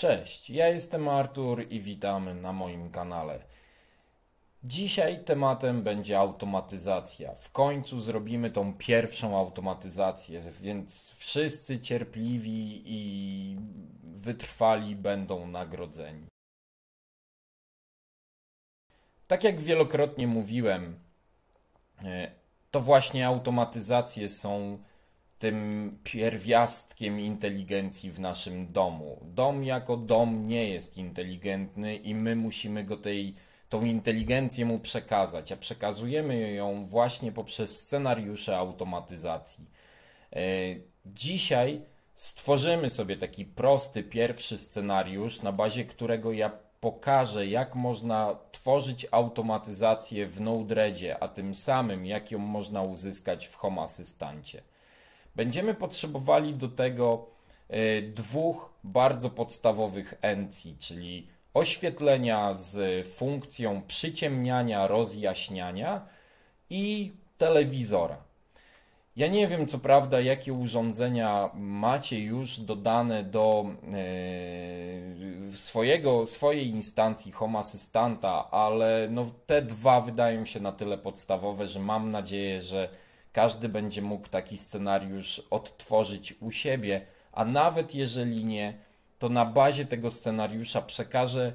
Cześć, ja jestem Artur i witam na moim kanale. Dzisiaj tematem będzie automatyzacja. W końcu zrobimy tą pierwszą automatyzację, więc wszyscy cierpliwi i wytrwali będą nagrodzeni. Tak jak wielokrotnie mówiłem, e, to właśnie automatyzacje są tym pierwiastkiem inteligencji w naszym domu. Dom jako dom nie jest inteligentny i my musimy go tej, tą inteligencję mu przekazać, a przekazujemy ją właśnie poprzez scenariusze automatyzacji. E, dzisiaj stworzymy sobie taki prosty pierwszy scenariusz, na bazie którego ja pokażę, jak można tworzyć automatyzację w Node-READie, a tym samym jak ją można uzyskać w Home Asystancie. Będziemy potrzebowali do tego e, dwóch bardzo podstawowych encji, czyli oświetlenia z funkcją przyciemniania, rozjaśniania i telewizora. Ja nie wiem, co prawda, jakie urządzenia macie już dodane do yy, swojego, swojej instancji Home Assistanta, ale no, te dwa wydają się na tyle podstawowe, że mam nadzieję, że każdy będzie mógł taki scenariusz odtworzyć u siebie, a nawet jeżeli nie, to na bazie tego scenariusza przekaże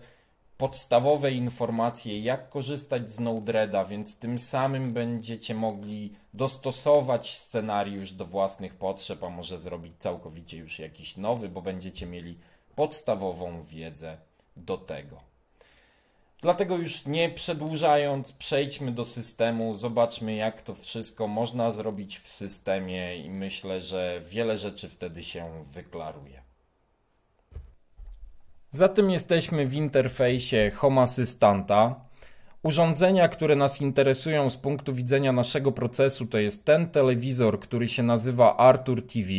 podstawowe informacje, jak korzystać z Node-RED'a, więc tym samym będziecie mogli dostosować scenariusz do własnych potrzeb, a może zrobić całkowicie już jakiś nowy, bo będziecie mieli podstawową wiedzę do tego. Dlatego już nie przedłużając, przejdźmy do systemu, zobaczmy jak to wszystko można zrobić w systemie i myślę, że wiele rzeczy wtedy się wyklaruje. Zatem jesteśmy w interfejsie Home Assistanta. Urządzenia, które nas interesują z punktu widzenia naszego procesu, to jest ten telewizor, który się nazywa Arthur TV,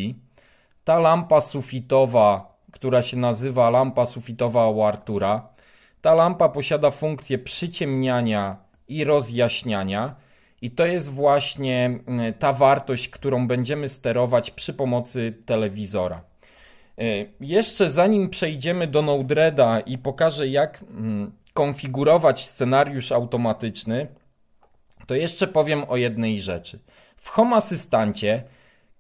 ta lampa sufitowa, która się nazywa lampa sufitowa u Artura, ta lampa posiada funkcję przyciemniania i rozjaśniania. I to jest właśnie mm, ta wartość, którą będziemy sterować przy pomocy telewizora. E, jeszcze zanim przejdziemy do Node-RED'a i pokażę jak mm, konfigurować scenariusz automatyczny, to jeszcze powiem o jednej rzeczy. W Home Asystancie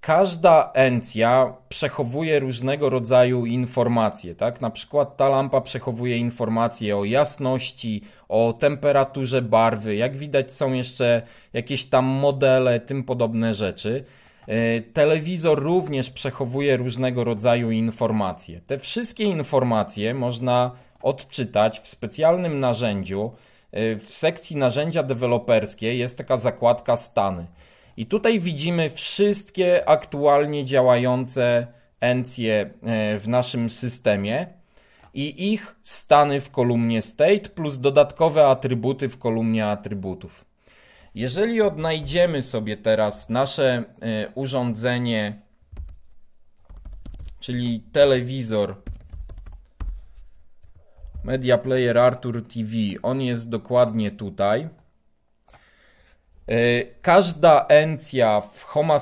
każda encja przechowuje różnego rodzaju informacje, tak? Na przykład ta lampa przechowuje informacje o jasności, o temperaturze barwy, jak widać są jeszcze jakieś tam modele, tym podobne rzeczy. E, telewizor również przechowuje różnego rodzaju informacje. Te wszystkie informacje można odczytać w specjalnym narzędziu. E, w sekcji narzędzia deweloperskie jest taka zakładka stany. I tutaj widzimy wszystkie aktualnie działające encje e, w naszym systemie i ich stany w kolumnie state plus dodatkowe atrybuty w kolumnie atrybutów. Jeżeli odnajdziemy sobie teraz nasze e, urządzenie, czyli telewizor Media Player Artur TV, on jest dokładnie tutaj. Y, każda encja w Home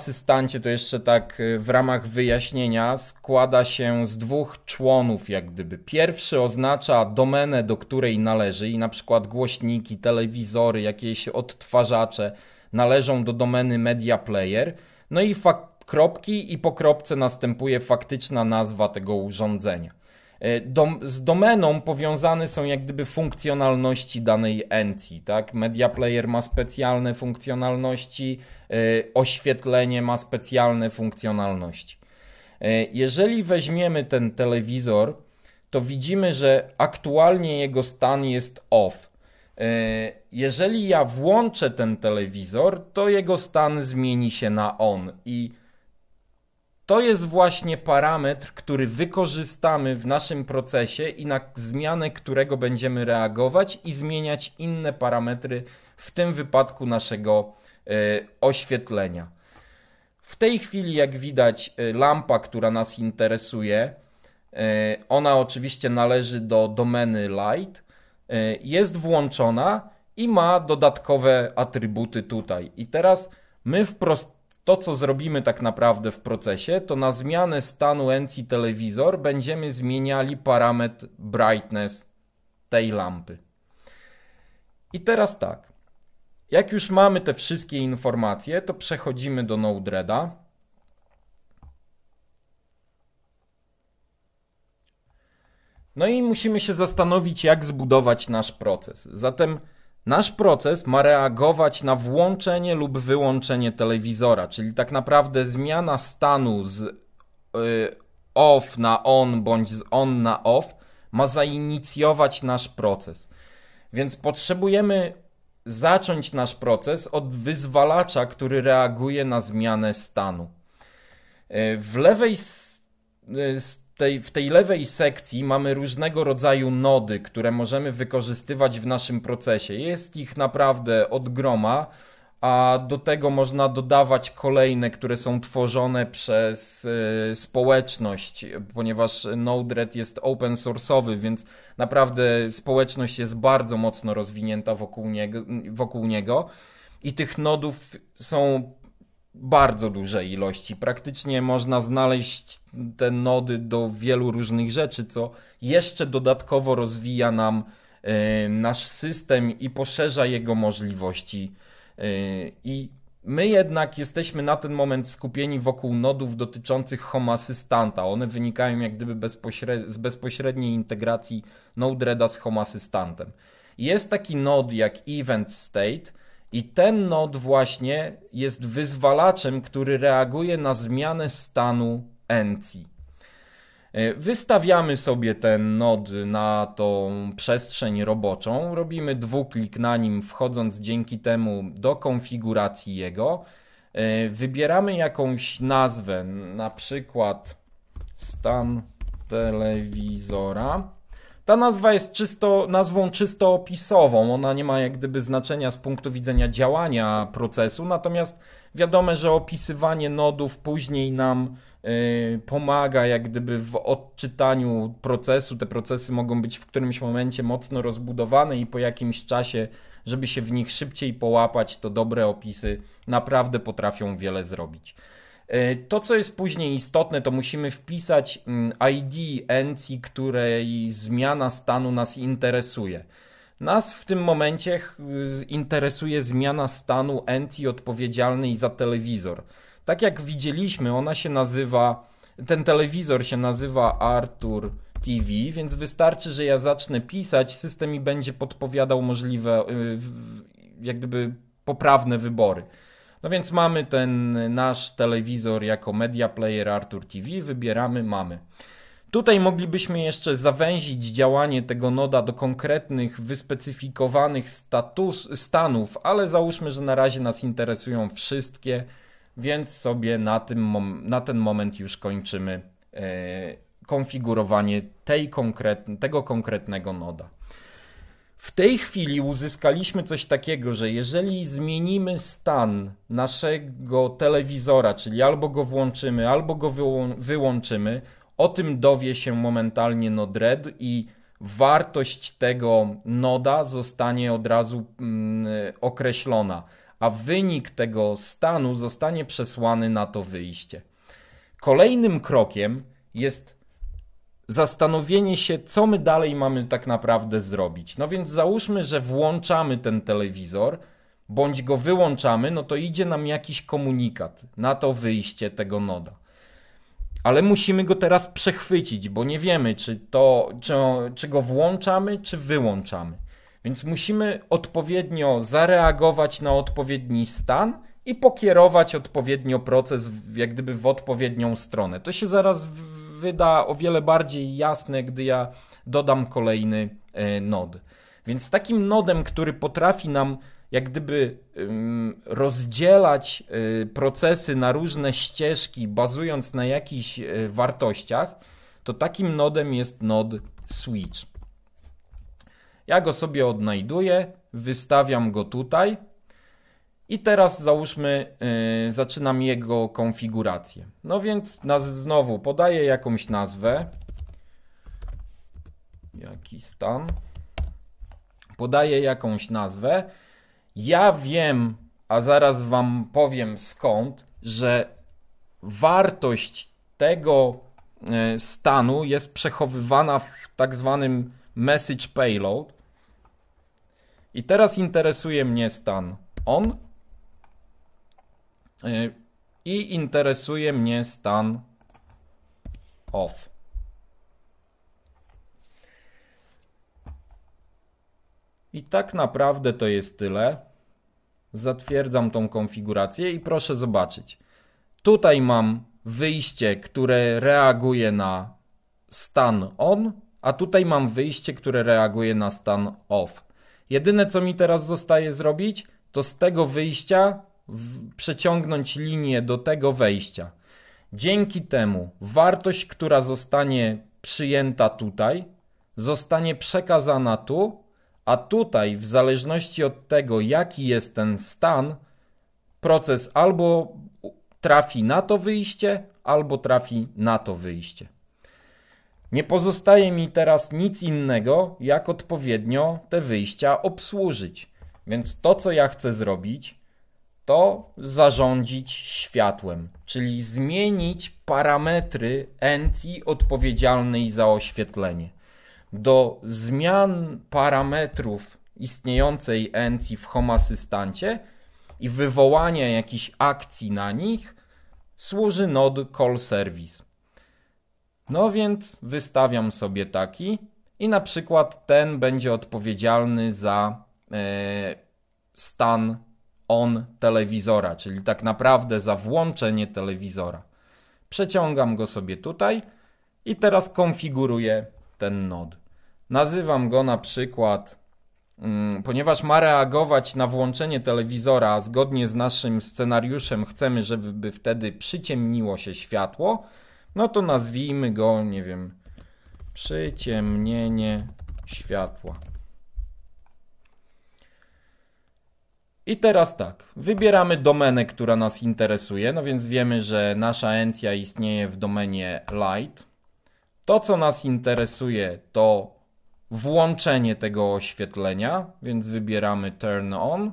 to jeszcze tak y, w ramach wyjaśnienia, składa się z dwóch członów, jak gdyby. Pierwszy oznacza domenę, do której należy, i na przykład głośniki, telewizory, jakieś odtwarzacze należą do domeny Media Player. No i kropki i po kropce następuje faktyczna nazwa tego urządzenia. E, dom, z domeną powiązane są jak gdyby funkcjonalności danej encji, tak? Media Player ma specjalne funkcjonalności, e, oświetlenie ma specjalne funkcjonalności. E, jeżeli weźmiemy ten telewizor, to widzimy, że aktualnie jego stan jest off. Jeżeli ja włączę ten telewizor, to jego stan zmieni się na on i to jest właśnie parametr, który wykorzystamy w naszym procesie i na zmianę którego będziemy reagować i zmieniać inne parametry, w tym wypadku naszego y, oświetlenia. W tej chwili, jak widać, e, lampa, która nas interesuje, y, ona oczywiście należy do domeny light, y, jest włączona i ma dodatkowe atrybuty tutaj. I teraz my wprost to, co zrobimy tak naprawdę w procesie, to na zmianę stanu NC telewizor będziemy zmieniali parametr brightness tej lampy. I teraz tak. Jak już mamy te wszystkie informacje, to przechodzimy do Node-RED'a. No i musimy się zastanowić, jak zbudować nasz proces. Zatem Nasz proces ma reagować na włączenie lub wyłączenie telewizora, czyli tak naprawdę zmiana stanu z y, off na on bądź z on na off ma zainicjować nasz proces. Więc potrzebujemy zacząć nasz proces od wyzwalacza, który reaguje na zmianę stanu. Y, w lewej stronie y, tej, w tej lewej sekcji mamy różnego rodzaju nody, które możemy wykorzystywać w naszym procesie. Jest ich naprawdę od groma, a do tego można dodawać kolejne, które są tworzone przez y, społeczność, ponieważ Node-RED jest open source'owy, więc naprawdę społeczność jest bardzo mocno rozwinięta wokół Wokół niego. I tych nodów są bardzo dużej ilości. Praktycznie można znaleźć te nody do wielu różnych rzeczy, co jeszcze dodatkowo rozwija nam e, nasz system i poszerza jego możliwości. E, I my jednak jesteśmy na ten moment skupieni wokół nodów dotyczących Home Assystanta. One wynikają jak gdyby z bezpośredniej integracji Node-REDA z Home Assistantem. Jest taki nod jak Event State, i ten nod właśnie jest wyzwalaczem, który reaguje na zmianę stanu encji. Wystawiamy sobie ten nod na tą przestrzeń roboczą, robimy dwuklik na nim, wchodząc dzięki temu do konfiguracji jego. E, wybieramy jakąś nazwę, na przykład stan telewizora. Ta nazwa jest czysto, nazwą czysto opisową, ona nie ma jak gdyby znaczenia z punktu widzenia działania procesu, natomiast wiadomo, że opisywanie nodów później nam yy, pomaga jak gdyby w odczytaniu procesu. Te procesy mogą być w którymś momencie mocno rozbudowane i po jakimś czasie, żeby się w nich szybciej połapać, to dobre opisy naprawdę potrafią wiele zrobić. E, to, co jest później istotne, to musimy wpisać mm, ID encji, której zmiana stanu nas interesuje. Nas w tym momencie interesuje zmiana stanu encji odpowiedzialnej za telewizor. Tak jak widzieliśmy, ona się nazywa, ten telewizor się nazywa Arthur TV, więc wystarczy, że ja zacznę pisać, system mi będzie podpowiadał możliwe, y, jak gdyby poprawne wybory. No więc mamy ten nasz telewizor jako media player Artur TV, wybieramy mamy. Tutaj moglibyśmy jeszcze zawęzić działanie tego noda do konkretnych, wyspecyfikowanych status, stanów, ale załóżmy, że na razie nas interesują wszystkie, więc sobie na, tym, na ten moment już kończymy e, konfigurowanie tej tego konkretnego noda. W tej chwili uzyskaliśmy coś takiego, że jeżeli zmienimy stan naszego telewizora, czyli albo go włączymy, albo go wyłą wyłączymy, o tym dowie się momentalnie Node-RED i wartość tego noda zostanie od razu mm, określona, a wynik tego stanu zostanie przesłany na to wyjście. Kolejnym krokiem jest zastanowienie się, co my dalej mamy tak naprawdę zrobić. No więc załóżmy, że włączamy ten telewizor bądź go wyłączamy, no to idzie nam jakiś komunikat na to wyjście tego noda. Ale musimy go teraz przechwycić, bo nie wiemy, czy, to, czy, czy go włączamy, czy wyłączamy. Więc musimy odpowiednio zareagować na odpowiedni stan i pokierować odpowiednio proces, jak gdyby w odpowiednią stronę. To się zaraz wyda o wiele bardziej jasne, gdy ja dodam kolejny e, nod. Więc takim nodem, który potrafi nam jak gdyby rozdzielać e, procesy na różne ścieżki, bazując na jakichś e, wartościach, to takim nodem jest nod switch. Ja go sobie odnajduję, wystawiam go tutaj i teraz załóżmy, yy, zaczynam jego konfigurację. No więc nas znowu podaję jakąś nazwę. Jaki stan? Podaję jakąś nazwę. Ja wiem, a zaraz Wam powiem skąd, że wartość tego yy, stanu jest przechowywana w tak zwanym message payload. I teraz interesuje mnie stan on E, I interesuje mnie stan off. I tak naprawdę to jest tyle. Zatwierdzam tą konfigurację i proszę zobaczyć. Tutaj mam wyjście, które reaguje na stan on, a tutaj mam wyjście, które reaguje na stan off. Jedyne co mi teraz zostaje zrobić, to z tego wyjścia przeciągnąć linię do tego wejścia. Dzięki temu wartość, która zostanie przyjęta tutaj, zostanie przekazana tu, a tutaj, w zależności od tego, jaki jest ten stan, proces albo trafi na to wyjście, albo trafi na to wyjście. Nie pozostaje mi teraz nic innego, jak odpowiednio te wyjścia obsłużyć. Więc to, co ja chcę zrobić, to zarządzić światłem, czyli zmienić parametry encji odpowiedzialnej za oświetlenie. Do zmian parametrów istniejącej encji w homasystancie i wywołania jakichś akcji na nich służy node call service. No więc wystawiam sobie taki i na przykład ten będzie odpowiedzialny za e, stan on telewizora, czyli tak naprawdę za włączenie telewizora. Przeciągam go sobie tutaj i teraz konfiguruję ten nod. Nazywam go na przykład, mm, ponieważ ma reagować na włączenie telewizora, a zgodnie z naszym scenariuszem chcemy, żeby wtedy przyciemniło się światło, no to nazwijmy go, nie wiem, przyciemnienie światła. I teraz tak, wybieramy domenę, która nas interesuje, no więc wiemy, że nasza encja istnieje w domenie light. To, co nas interesuje, to włączenie tego oświetlenia, więc wybieramy turn on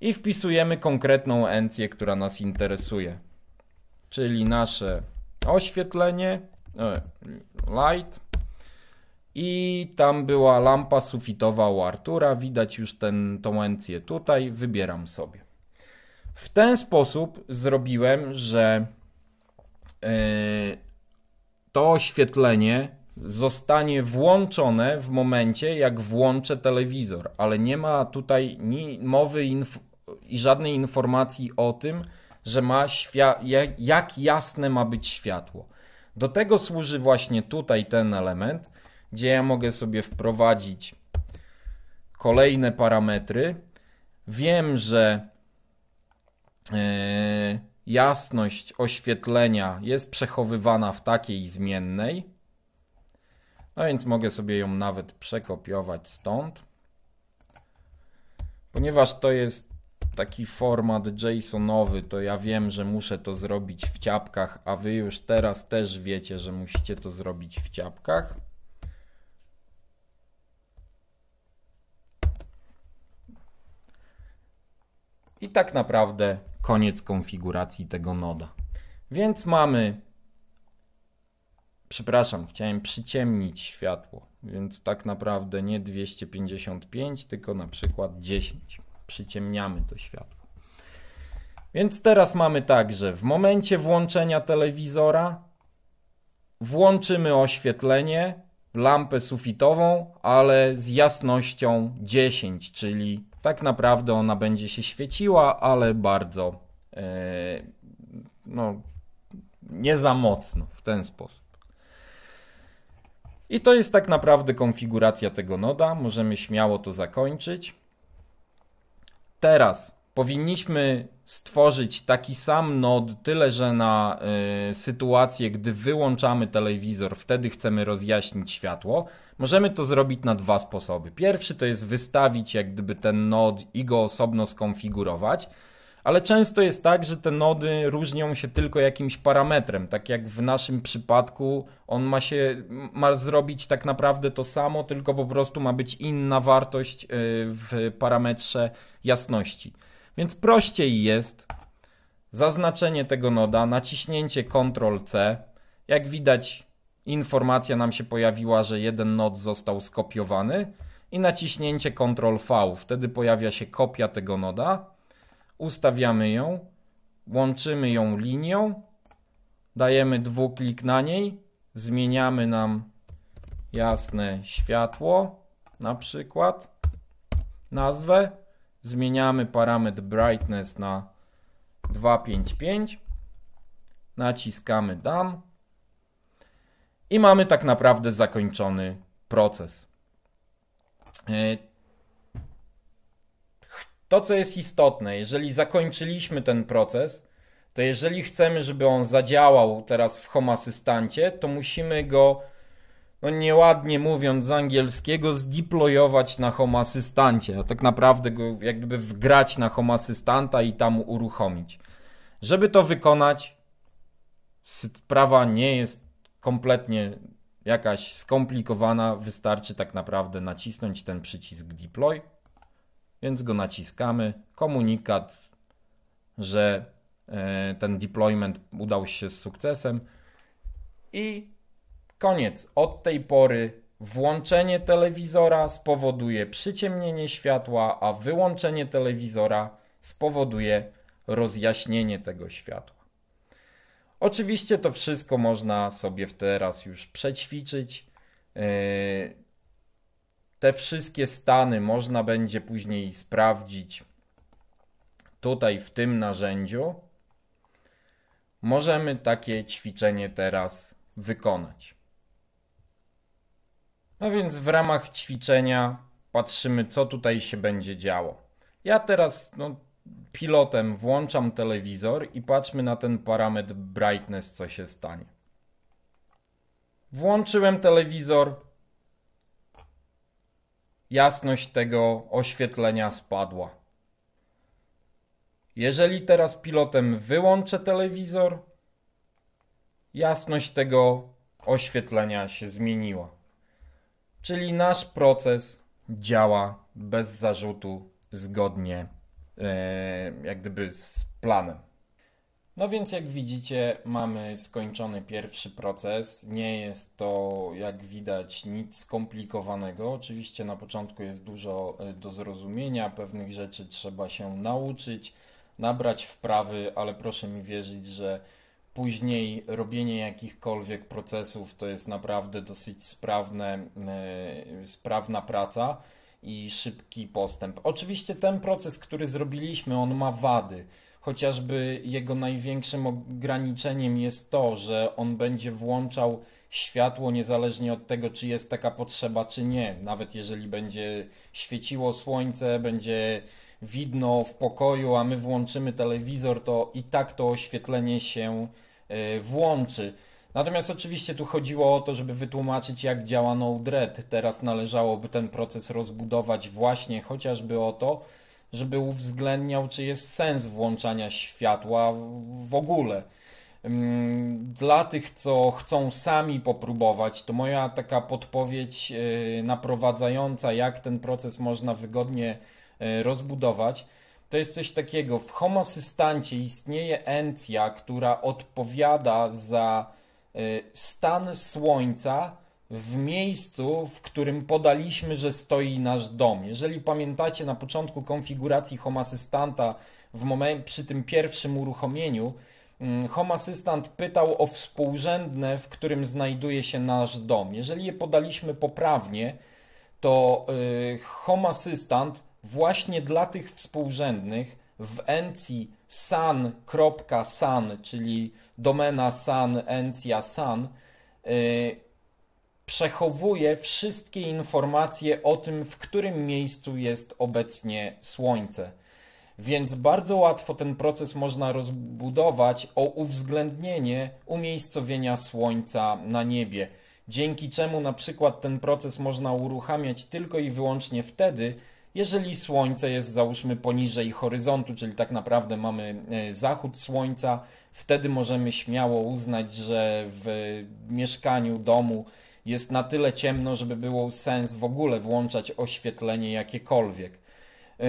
i wpisujemy konkretną encję, która nas interesuje, czyli nasze oświetlenie, e, light, i tam była lampa sufitowa u Artura, widać już ten, tą encję tutaj, wybieram sobie. W ten sposób zrobiłem, że e, to oświetlenie zostanie włączone w momencie, jak włączę telewizor, ale nie ma tutaj ni mowy i żadnej informacji o tym, że ma jak jasne ma być światło. Do tego służy właśnie tutaj ten element, gdzie ja mogę sobie wprowadzić kolejne parametry. Wiem, że e, jasność oświetlenia jest przechowywana w takiej zmiennej. No więc mogę sobie ją nawet przekopiować stąd. Ponieważ to jest taki format JSONowy, to ja wiem, że muszę to zrobić w ciapkach, a wy już teraz też wiecie, że musicie to zrobić w ciapkach. i tak naprawdę koniec konfiguracji tego noda. Więc mamy, przepraszam, chciałem przyciemnić światło, więc tak naprawdę nie 255, tylko na przykład 10. Przyciemniamy to światło. Więc teraz mamy tak, że w momencie włączenia telewizora włączymy oświetlenie, lampę sufitową, ale z jasnością 10, czyli tak naprawdę ona będzie się świeciła, ale bardzo e, no, nie za mocno w ten sposób. I to jest tak naprawdę konfiguracja tego noda. Możemy śmiało to zakończyć. Teraz powinniśmy stworzyć taki sam nod, tyle że na y, sytuację, gdy wyłączamy telewizor, wtedy chcemy rozjaśnić światło. Możemy to zrobić na dwa sposoby. Pierwszy to jest wystawić jak gdyby ten nod i go osobno skonfigurować. Ale często jest tak, że te nody różnią się tylko jakimś parametrem. Tak jak w naszym przypadku, on ma się ma zrobić tak naprawdę to samo, tylko po prostu ma być inna wartość y, w parametrze jasności. Więc prościej jest zaznaczenie tego noda, naciśnięcie Ctrl-C. Jak widać, informacja nam się pojawiła, że jeden nod został skopiowany i naciśnięcie Ctrl-V. Wtedy pojawia się kopia tego noda. Ustawiamy ją, łączymy ją linią, dajemy dwuklik na niej, zmieniamy nam jasne światło, na przykład nazwę Zmieniamy parametr brightness na 255. Naciskamy dam. I mamy tak naprawdę zakończony proces. E, to, co jest istotne, jeżeli zakończyliśmy ten proces, to jeżeli chcemy, żeby on zadziałał teraz w Home Asystancie, to musimy go on no, nieładnie mówiąc z angielskiego, zdeployować na Home a tak naprawdę go jakby wgrać na Home i tam uruchomić. Żeby to wykonać, sprawa nie jest kompletnie jakaś skomplikowana, wystarczy tak naprawdę nacisnąć ten przycisk deploy, więc go naciskamy, komunikat, że e, ten deployment udał się z sukcesem i Koniec. Od tej pory włączenie telewizora spowoduje przyciemnienie światła, a wyłączenie telewizora spowoduje rozjaśnienie tego światła. Oczywiście to wszystko można sobie teraz już przećwiczyć. Yy, te wszystkie stany można będzie później sprawdzić tutaj w tym narzędziu. Możemy takie ćwiczenie teraz wykonać. No więc w ramach ćwiczenia patrzymy, co tutaj się będzie działo. Ja teraz no, pilotem włączam telewizor i patrzmy na ten parametr brightness, co się stanie. Włączyłem telewizor. Jasność tego oświetlenia spadła. Jeżeli teraz pilotem wyłączę telewizor, jasność tego oświetlenia się zmieniła. Czyli nasz proces działa bez zarzutu, zgodnie yy, jak gdyby z planem. No więc jak widzicie, mamy skończony pierwszy proces. Nie jest to jak widać nic skomplikowanego. Oczywiście na początku jest dużo e, do zrozumienia, pewnych rzeczy trzeba się nauczyć, nabrać wprawy, ale proszę mi wierzyć, że Później robienie jakichkolwiek procesów to jest naprawdę dosyć sprawne, e, sprawna praca i szybki postęp. Oczywiście ten proces, który zrobiliśmy, on ma wady. Chociażby jego największym ograniczeniem jest to, że on będzie włączał światło niezależnie od tego, czy jest taka potrzeba, czy nie. Nawet jeżeli będzie świeciło słońce, będzie widno w pokoju, a my włączymy telewizor, to i tak to oświetlenie się E, włączy. Natomiast oczywiście tu chodziło o to, żeby wytłumaczyć, jak działa No Dread. Teraz należałoby ten proces rozbudować właśnie chociażby o to, żeby uwzględniał, czy jest sens włączania światła w ogóle. Mm, dla tych, co chcą sami popróbować, to moja taka podpowiedź e, naprowadzająca, jak ten proces można wygodnie e, rozbudować, to jest coś takiego. W homosystancie istnieje encja, która odpowiada za y, stan słońca w miejscu, w którym podaliśmy, że stoi nasz dom. Jeżeli pamiętacie na początku konfiguracji Home w moment, przy tym pierwszym uruchomieniu, mm, Home pytał o współrzędne, w którym znajduje się nasz dom. Jeżeli je podaliśmy poprawnie, to y, Home właśnie dla tych współrzędnych w encji san.san, czyli domena san, encja san, yy, przechowuje wszystkie informacje o tym, w którym miejscu jest obecnie Słońce. Więc bardzo łatwo ten proces można rozbudować o uwzględnienie umiejscowienia Słońca na niebie. Dzięki czemu na przykład ten proces można uruchamiać tylko i wyłącznie wtedy, jeżeli słońce jest załóżmy poniżej horyzontu, czyli tak naprawdę mamy e, zachód słońca, wtedy możemy śmiało uznać, że w mieszkaniu, domu jest na tyle ciemno, żeby było sens w ogóle włączać oświetlenie jakiekolwiek. E,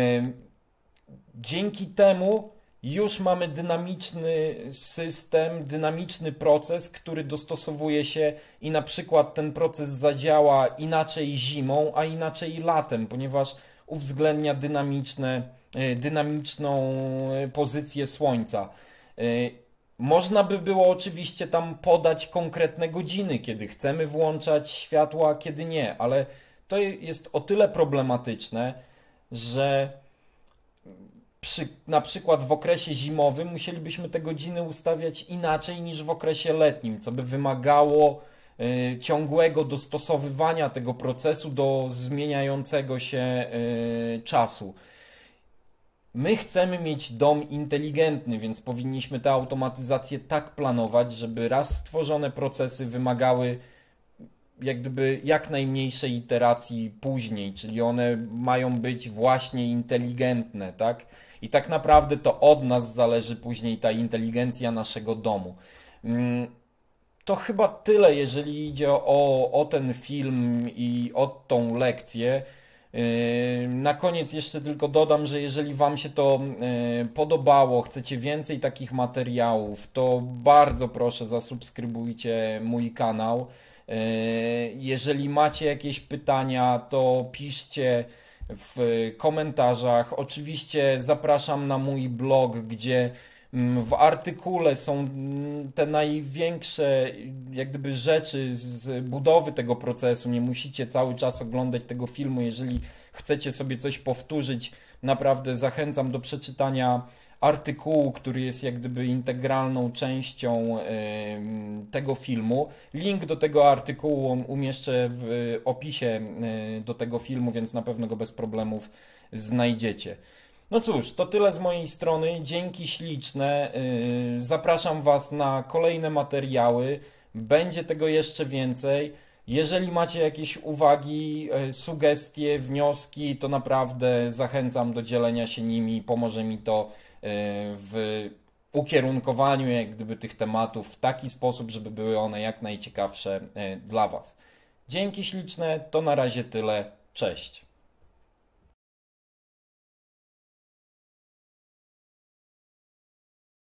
dzięki temu już mamy dynamiczny system, dynamiczny proces, który dostosowuje się i na przykład ten proces zadziała inaczej zimą, a inaczej latem, ponieważ uwzględnia dynamiczne, e, dynamiczną e, pozycję Słońca. E, można by było oczywiście tam podać konkretne godziny, kiedy chcemy włączać światło, a kiedy nie, ale to jest o tyle problematyczne, że przy, na przykład w okresie zimowym musielibyśmy te godziny ustawiać inaczej niż w okresie letnim, co by wymagało Y, ciągłego dostosowywania tego procesu do zmieniającego się y, czasu. My chcemy mieć dom inteligentny, więc powinniśmy tę automatyzację tak planować, żeby raz stworzone procesy wymagały jak gdyby jak najmniejszej iteracji później, czyli one mają być właśnie inteligentne, tak? I tak naprawdę to od nas zależy później ta inteligencja naszego domu. Mm, to chyba tyle, jeżeli idzie o, o ten film i o tą lekcję. Yy, na koniec jeszcze tylko dodam, że jeżeli Wam się to yy, podobało, chcecie więcej takich materiałów, to bardzo proszę zasubskrybujcie mój kanał. Yy, jeżeli macie jakieś pytania, to piszcie w komentarzach. Oczywiście zapraszam na mój blog, gdzie Mm, w artykule są mm, te największe jak gdyby rzeczy z budowy tego procesu. Nie musicie cały czas oglądać tego filmu. Jeżeli chcecie sobie coś powtórzyć, naprawdę zachęcam do przeczytania artykułu, który jest jak gdyby integralną częścią tego filmu. Link do tego artykułu umieszczę w opisie do tego filmu, więc na pewno go bez problemów znajdziecie. No cóż, to tyle z mojej strony. Dzięki śliczne. Yy, zapraszam Was na kolejne materiały. Będzie tego jeszcze więcej. Jeżeli macie jakieś uwagi, yy, sugestie, wnioski, to naprawdę zachęcam do dzielenia się nimi. Pomoże mi to yy, w ukierunkowaniu jak gdyby tych tematów w taki sposób, żeby były one jak najciekawsze dla Was. Dzięki śliczne, to na razie tyle. Cześć.